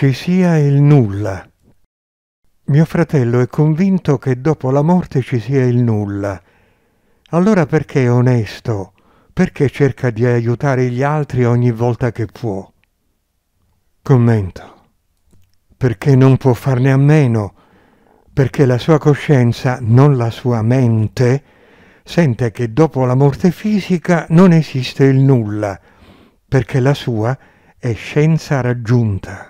ci sia il nulla. Mio fratello è convinto che dopo la morte ci sia il nulla. Allora perché è onesto? Perché cerca di aiutare gli altri ogni volta che può? Commento. Perché non può farne a meno? Perché la sua coscienza, non la sua mente, sente che dopo la morte fisica non esiste il nulla, perché la sua è scienza raggiunta.